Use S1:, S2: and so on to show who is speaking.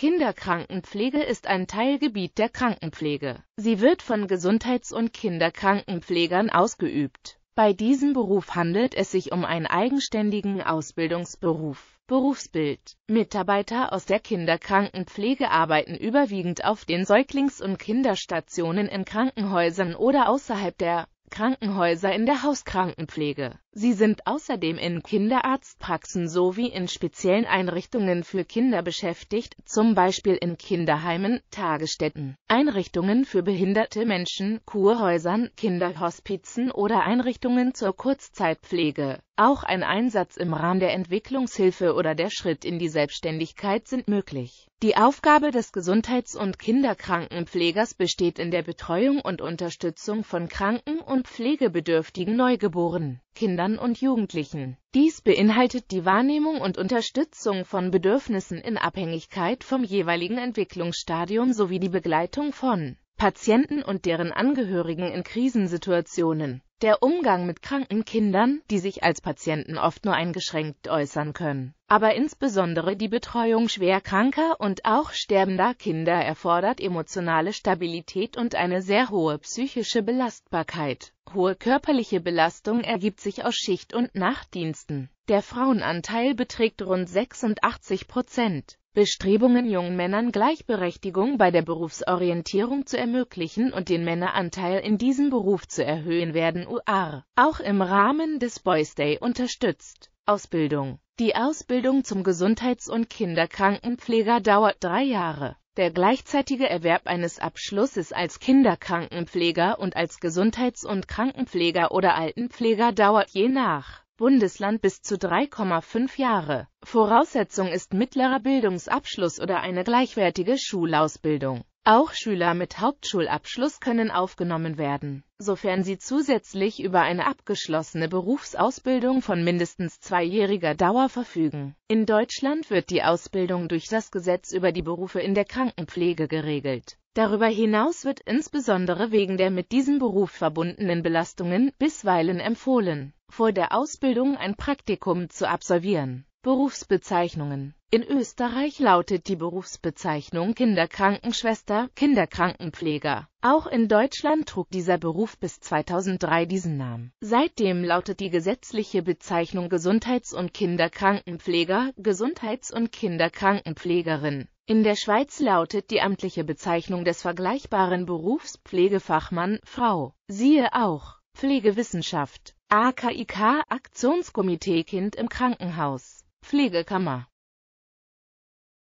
S1: Kinderkrankenpflege ist ein Teilgebiet der Krankenpflege. Sie wird von Gesundheits- und Kinderkrankenpflegern ausgeübt. Bei diesem Beruf handelt es sich um einen eigenständigen Ausbildungsberuf. Berufsbild Mitarbeiter aus der Kinderkrankenpflege arbeiten überwiegend auf den Säuglings- und Kinderstationen in Krankenhäusern oder außerhalb der Krankenhäuser in der Hauskrankenpflege. Sie sind außerdem in Kinderarztpraxen sowie in speziellen Einrichtungen für Kinder beschäftigt, zum Beispiel in Kinderheimen, Tagesstätten, Einrichtungen für behinderte Menschen, Kurhäusern, Kinderhospizen oder Einrichtungen zur Kurzzeitpflege. Auch ein Einsatz im Rahmen der Entwicklungshilfe oder der Schritt in die Selbstständigkeit sind möglich. Die Aufgabe des Gesundheits- und Kinderkrankenpflegers besteht in der Betreuung und Unterstützung von kranken und pflegebedürftigen Neugeborenen. Kindern und Jugendlichen. Dies beinhaltet die Wahrnehmung und Unterstützung von Bedürfnissen in Abhängigkeit vom jeweiligen Entwicklungsstadium sowie die Begleitung von Patienten und deren Angehörigen in Krisensituationen. Der Umgang mit kranken Kindern, die sich als Patienten oft nur eingeschränkt äußern können. Aber insbesondere die Betreuung schwer kranker und auch sterbender Kinder erfordert emotionale Stabilität und eine sehr hohe psychische Belastbarkeit. Hohe körperliche Belastung ergibt sich aus Schicht- und Nachtdiensten. Der Frauenanteil beträgt rund 86 Prozent. Bestrebungen jungen Männern Gleichberechtigung bei der Berufsorientierung zu ermöglichen und den Männeranteil in diesem Beruf zu erhöhen werden UR auch im Rahmen des Boys Day unterstützt. Ausbildung Die Ausbildung zum Gesundheits- und Kinderkrankenpfleger dauert drei Jahre. Der gleichzeitige Erwerb eines Abschlusses als Kinderkrankenpfleger und als Gesundheits- und Krankenpfleger oder Altenpfleger dauert je nach Bundesland bis zu 3,5 Jahre. Voraussetzung ist mittlerer Bildungsabschluss oder eine gleichwertige Schulausbildung. Auch Schüler mit Hauptschulabschluss können aufgenommen werden, sofern sie zusätzlich über eine abgeschlossene Berufsausbildung von mindestens zweijähriger Dauer verfügen. In Deutschland wird die Ausbildung durch das Gesetz über die Berufe in der Krankenpflege geregelt. Darüber hinaus wird insbesondere wegen der mit diesem Beruf verbundenen Belastungen bisweilen empfohlen, vor der Ausbildung ein Praktikum zu absolvieren. Berufsbezeichnungen In Österreich lautet die Berufsbezeichnung Kinderkrankenschwester, Kinderkrankenpfleger. Auch in Deutschland trug dieser Beruf bis 2003 diesen Namen. Seitdem lautet die gesetzliche Bezeichnung Gesundheits- und Kinderkrankenpfleger, Gesundheits- und Kinderkrankenpflegerin. In der Schweiz lautet die amtliche Bezeichnung des vergleichbaren Berufs Pflegefachmann, Frau. Siehe auch Pflegewissenschaft. AKIK Aktionskomitee Kind im Krankenhaus Pflegekammer